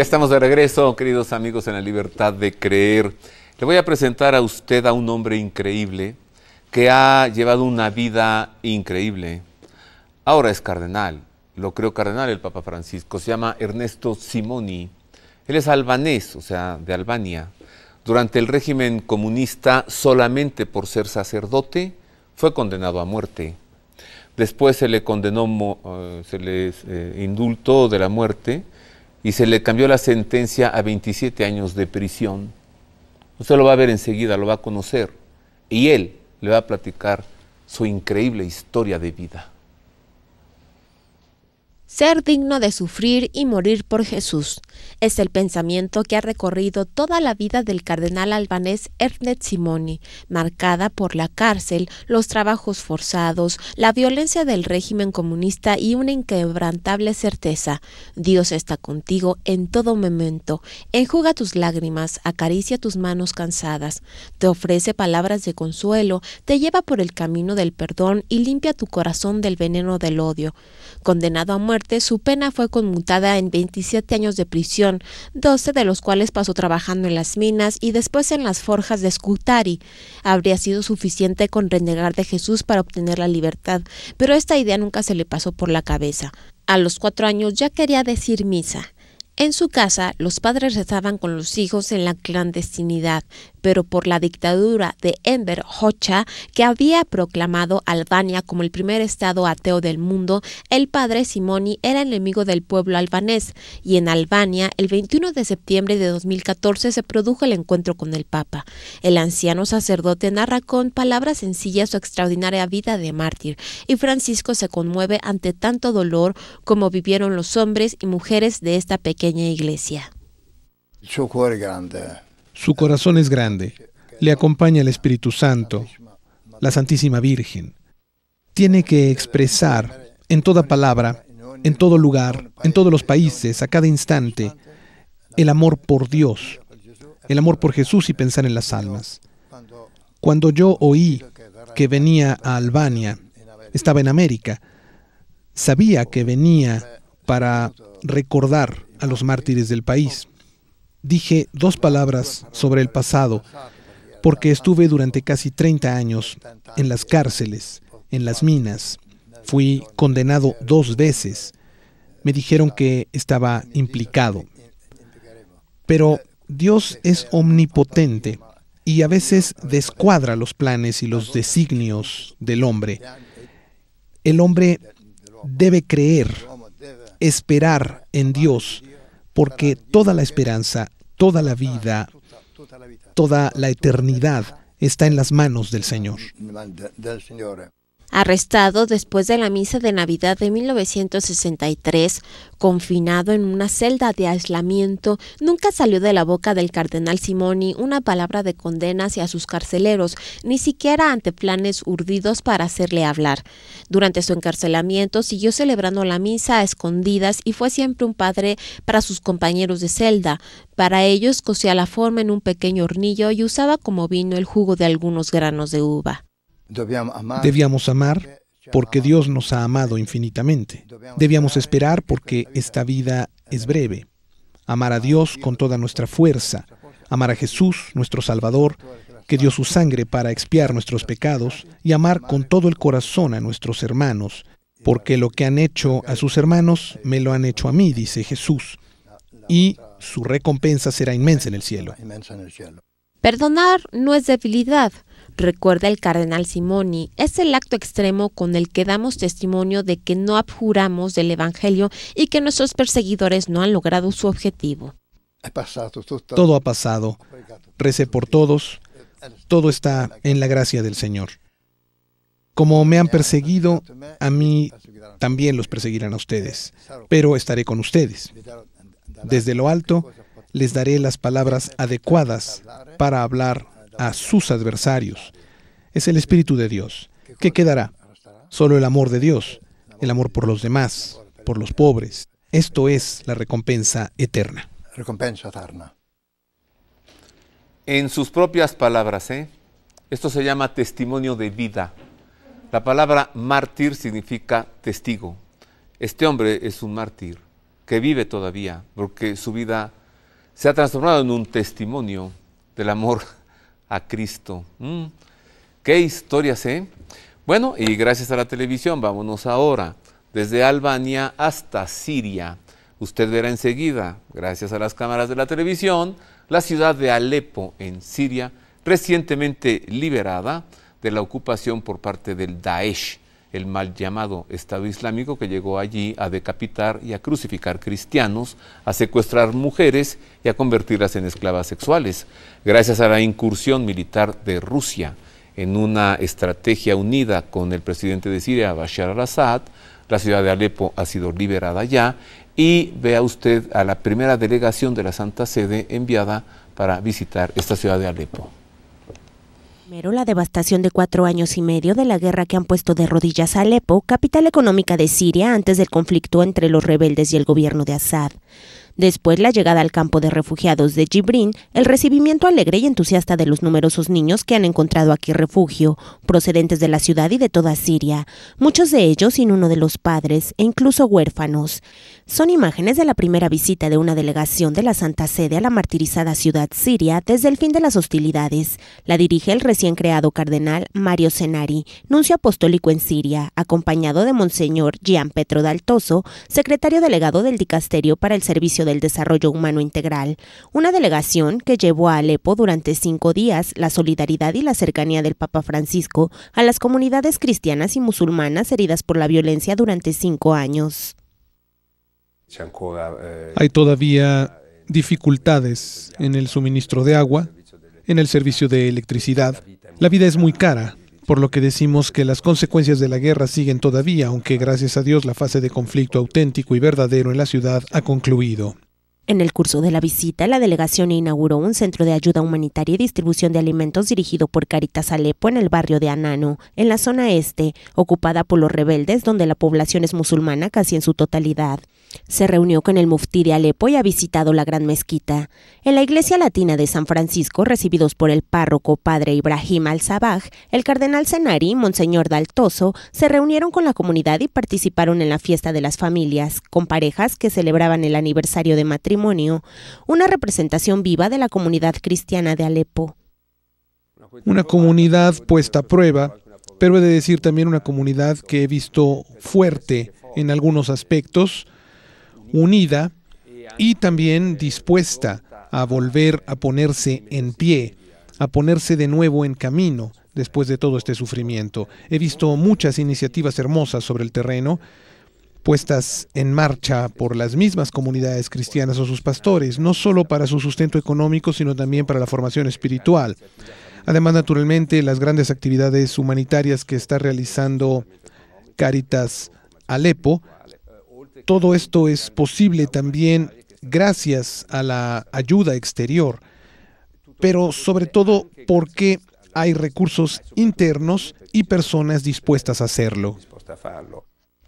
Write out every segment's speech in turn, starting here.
Ya estamos de regreso, queridos amigos, en la libertad de creer. Le voy a presentar a usted a un hombre increíble que ha llevado una vida increíble. Ahora es cardenal, lo creo cardenal el Papa Francisco, se llama Ernesto Simoni. Él es albanés, o sea, de Albania. Durante el régimen comunista, solamente por ser sacerdote, fue condenado a muerte. Después se le condenó, eh, se le eh, indultó de la muerte y se le cambió la sentencia a 27 años de prisión. Usted lo va a ver enseguida, lo va a conocer y él le va a platicar su increíble historia de vida. Ser digno de sufrir y morir por Jesús es el pensamiento que ha recorrido toda la vida del cardenal albanés Ernest Simoni, marcada por la cárcel, los trabajos forzados, la violencia del régimen comunista y una inquebrantable certeza. Dios está contigo en todo momento, enjuga tus lágrimas, acaricia tus manos cansadas, te ofrece palabras de consuelo, te lleva por el camino del perdón y limpia tu corazón del veneno del odio. Condenado a muerte, su pena fue conmutada en 27 años de prisión, 12 de los cuales pasó trabajando en las minas y después en las forjas de Scutari. Habría sido suficiente con renegar de Jesús para obtener la libertad, pero esta idea nunca se le pasó por la cabeza. A los cuatro años ya quería decir misa. En su casa, los padres rezaban con los hijos en la clandestinidad, pero por la dictadura de Enver Hoxha, que había proclamado Albania como el primer estado ateo del mundo, el padre Simoni era enemigo del pueblo albanés, y en Albania, el 21 de septiembre de 2014 se produjo el encuentro con el Papa. El anciano sacerdote narra con palabras sencillas su extraordinaria vida de mártir, y Francisco se conmueve ante tanto dolor como vivieron los hombres y mujeres de esta pequeña iglesia. Su corazón es grande, le acompaña el Espíritu Santo, la Santísima Virgen. Tiene que expresar en toda palabra, en todo lugar, en todos los países, a cada instante, el amor por Dios, el amor por Jesús y pensar en las almas. Cuando yo oí que venía a Albania, estaba en América, sabía que venía para recordar a los mártires del país. Dije dos palabras sobre el pasado, porque estuve durante casi 30 años en las cárceles, en las minas. Fui condenado dos veces. Me dijeron que estaba implicado. Pero Dios es omnipotente y a veces descuadra los planes y los designios del hombre. El hombre debe creer esperar en Dios, porque toda la esperanza, toda la vida, toda la eternidad está en las manos del Señor arrestado después de la misa de Navidad de 1963, confinado en una celda de aislamiento, nunca salió de la boca del cardenal Simoni una palabra de condena hacia sus carceleros, ni siquiera ante planes urdidos para hacerle hablar. Durante su encarcelamiento siguió celebrando la misa a escondidas y fue siempre un padre para sus compañeros de celda. Para ellos cosía la forma en un pequeño hornillo y usaba como vino el jugo de algunos granos de uva. Debíamos amar porque Dios nos ha amado infinitamente. Debíamos esperar porque esta vida es breve. Amar a Dios con toda nuestra fuerza. Amar a Jesús, nuestro Salvador, que dio su sangre para expiar nuestros pecados. Y amar con todo el corazón a nuestros hermanos. Porque lo que han hecho a sus hermanos, me lo han hecho a mí, dice Jesús. Y su recompensa será inmensa en el cielo. Perdonar no es debilidad recuerda el cardenal Simoni, es el acto extremo con el que damos testimonio de que no abjuramos del Evangelio y que nuestros perseguidores no han logrado su objetivo. Todo ha pasado. Recé por todos. Todo está en la gracia del Señor. Como me han perseguido, a mí también los perseguirán a ustedes, pero estaré con ustedes. Desde lo alto, les daré las palabras adecuadas para hablar a sus adversarios. Es el Espíritu de Dios. ¿Qué quedará? Solo el amor de Dios, el amor por los demás, por los pobres. Esto es la recompensa eterna. Recompensa eterna. En sus propias palabras, ¿eh? esto se llama testimonio de vida. La palabra mártir significa testigo. Este hombre es un mártir que vive todavía porque su vida se ha transformado en un testimonio del amor a Cristo. Mm. qué historias, ¿eh? Bueno, y gracias a la televisión, vámonos ahora desde Albania hasta Siria. Usted verá enseguida, gracias a las cámaras de la televisión, la ciudad de Alepo, en Siria, recientemente liberada de la ocupación por parte del Daesh el mal llamado Estado Islámico que llegó allí a decapitar y a crucificar cristianos, a secuestrar mujeres y a convertirlas en esclavas sexuales, gracias a la incursión militar de Rusia en una estrategia unida con el presidente de Siria, Bashar al-Assad, la ciudad de Alepo ha sido liberada ya y vea usted a la primera delegación de la Santa Sede enviada para visitar esta ciudad de Alepo. Primero, la devastación de cuatro años y medio de la guerra que han puesto de rodillas a Alepo, capital económica de Siria, antes del conflicto entre los rebeldes y el gobierno de Assad. Después, la llegada al campo de refugiados de Jibrin, el recibimiento alegre y entusiasta de los numerosos niños que han encontrado aquí refugio, procedentes de la ciudad y de toda Siria, muchos de ellos sin uno de los padres e incluso huérfanos. Son imágenes de la primera visita de una delegación de la Santa Sede a la martirizada ciudad siria desde el fin de las hostilidades. La dirige el recién creado cardenal Mario Senari, nuncio apostólico en Siria, acompañado de Monseñor Gian Petro Daltoso, secretario delegado del Dicasterio para el Servicio del Desarrollo Humano Integral. Una delegación que llevó a Alepo durante cinco días la solidaridad y la cercanía del Papa Francisco a las comunidades cristianas y musulmanas heridas por la violencia durante cinco años. Eh, Hay todavía dificultades en el suministro de agua, en el servicio de electricidad. La vida es muy cara, por lo que decimos que las consecuencias de la guerra siguen todavía, aunque gracias a Dios la fase de conflicto auténtico y verdadero en la ciudad ha concluido. En el curso de la visita, la delegación inauguró un centro de ayuda humanitaria y distribución de alimentos dirigido por Caritas Alepo en el barrio de Anano, en la zona este, ocupada por los rebeldes donde la población es musulmana casi en su totalidad. Se reunió con el muftí de Alepo y ha visitado la gran mezquita. En la iglesia latina de San Francisco, recibidos por el párroco padre Ibrahim al-Sabaj, el cardenal Zenari y monseñor Daltoso se reunieron con la comunidad y participaron en la fiesta de las familias, con parejas que celebraban el aniversario de matrimonio, una representación viva de la comunidad cristiana de Alepo. Una comunidad puesta a prueba, pero he de decir también una comunidad que he visto fuerte en algunos aspectos, unida y también dispuesta a volver a ponerse en pie, a ponerse de nuevo en camino después de todo este sufrimiento. He visto muchas iniciativas hermosas sobre el terreno, puestas en marcha por las mismas comunidades cristianas o sus pastores, no solo para su sustento económico, sino también para la formación espiritual. Además, naturalmente, las grandes actividades humanitarias que está realizando Caritas Alepo, todo esto es posible también gracias a la ayuda exterior, pero sobre todo porque hay recursos internos y personas dispuestas a hacerlo.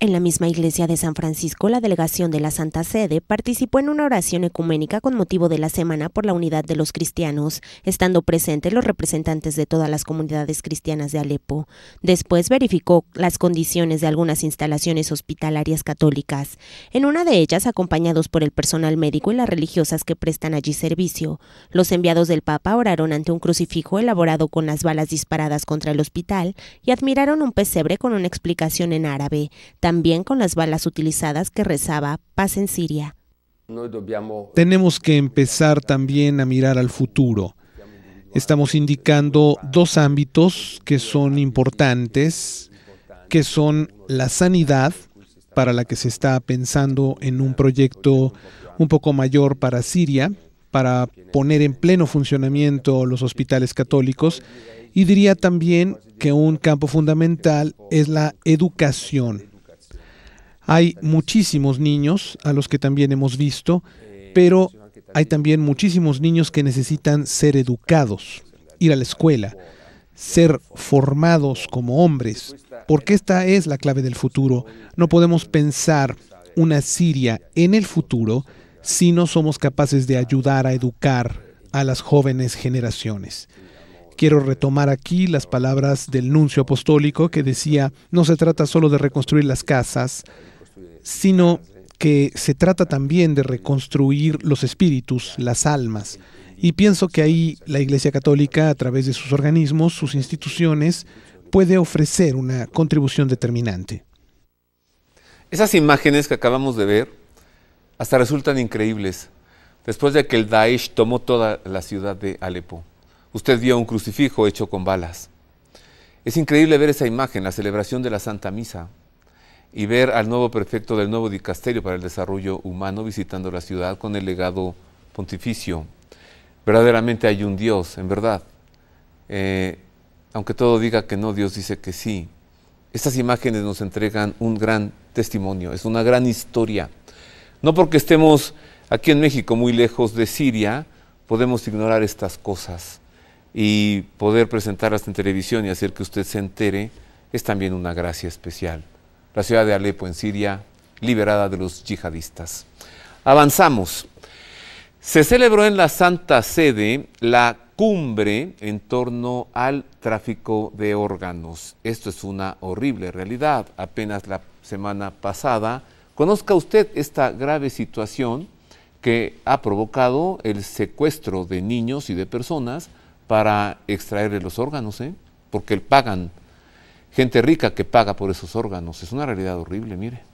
En la misma iglesia de San Francisco, la delegación de la Santa Sede participó en una oración ecuménica con motivo de la Semana por la Unidad de los Cristianos, estando presentes los representantes de todas las comunidades cristianas de Alepo. Después verificó las condiciones de algunas instalaciones hospitalarias católicas, en una de ellas acompañados por el personal médico y las religiosas que prestan allí servicio. Los enviados del Papa oraron ante un crucifijo elaborado con las balas disparadas contra el hospital y admiraron un pesebre con una explicación en árabe. También también con las balas utilizadas que rezaba Paz en Siria. Tenemos que empezar también a mirar al futuro. Estamos indicando dos ámbitos que son importantes, que son la sanidad, para la que se está pensando en un proyecto un poco mayor para Siria, para poner en pleno funcionamiento los hospitales católicos, y diría también que un campo fundamental es la educación. Hay muchísimos niños a los que también hemos visto, pero hay también muchísimos niños que necesitan ser educados, ir a la escuela, ser formados como hombres, porque esta es la clave del futuro. No podemos pensar una Siria en el futuro si no somos capaces de ayudar a educar a las jóvenes generaciones. Quiero retomar aquí las palabras del nuncio apostólico que decía, no se trata solo de reconstruir las casas, sino que se trata también de reconstruir los espíritus, las almas. Y pienso que ahí la Iglesia Católica, a través de sus organismos, sus instituciones, puede ofrecer una contribución determinante. Esas imágenes que acabamos de ver hasta resultan increíbles después de que el Daesh tomó toda la ciudad de Alepo. Usted vio un crucifijo hecho con balas. Es increíble ver esa imagen, la celebración de la Santa Misa, y ver al nuevo prefecto del nuevo dicasterio para el desarrollo humano visitando la ciudad con el legado pontificio. Verdaderamente hay un Dios, en verdad. Eh, aunque todo diga que no, Dios dice que sí. Estas imágenes nos entregan un gran testimonio, es una gran historia. No porque estemos aquí en México, muy lejos de Siria, podemos ignorar estas cosas y poder presentarlas en televisión y hacer que usted se entere es también una gracia especial la ciudad de Alepo en Siria, liberada de los yihadistas. Avanzamos. Se celebró en la Santa Sede la cumbre en torno al tráfico de órganos. Esto es una horrible realidad. Apenas la semana pasada, conozca usted esta grave situación que ha provocado el secuestro de niños y de personas para extraerle los órganos, porque ¿eh? porque pagan gente rica que paga por esos órganos. Es una realidad horrible, mire.